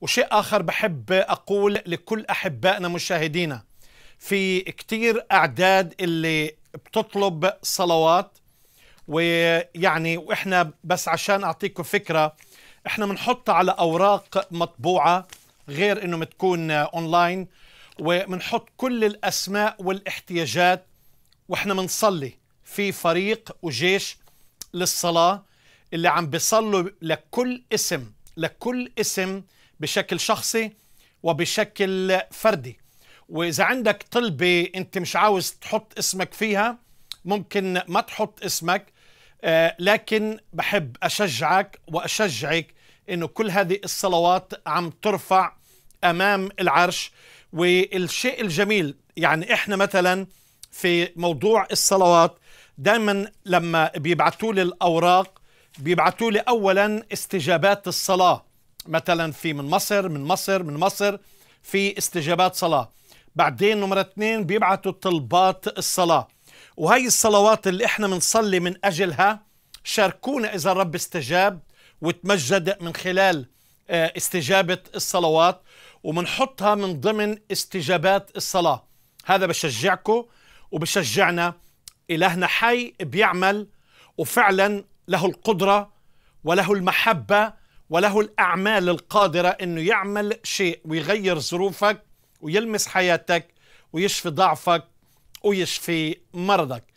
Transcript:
وشيء آخر بحب أقول لكل أحبائنا مشاهدينا في كتير أعداد اللي بتطلب صلوات ويعني وإحنا بس عشان أعطيكم فكرة إحنا بنحطها على أوراق مطبوعة غير إنه بتكون أونلاين وبنحط كل الأسماء والاحتياجات وإحنا بنصلي في فريق وجيش للصلاة اللي عم بيصلوا لكل اسم لكل اسم بشكل شخصي وبشكل فردي واذا عندك طلبه انت مش عاوز تحط اسمك فيها ممكن ما تحط اسمك آه، لكن بحب اشجعك واشجعك انه كل هذه الصلوات عم ترفع امام العرش والشيء الجميل يعني احنا مثلا في موضوع الصلوات دائما لما بيبعثوا لي الاوراق بيبعثوا لي اولا استجابات الصلاه مثلا في من مصر من مصر من مصر في استجابات صلاة بعدين نمرة اثنين بيبعتوا طلبات الصلاة وهي الصلوات اللي احنا بنصلي من أجلها شاركونا إذا الرب استجاب وتمجد من خلال آه، استجابة الصلوات وبنحطها من ضمن استجابات الصلاة هذا بشجعكم وبشجعنا إلهنا حي بيعمل وفعلا له القدرة وله المحبة وله الأعمال القادرة أنه يعمل شيء ويغير ظروفك ويلمس حياتك ويشفي ضعفك ويشفي مرضك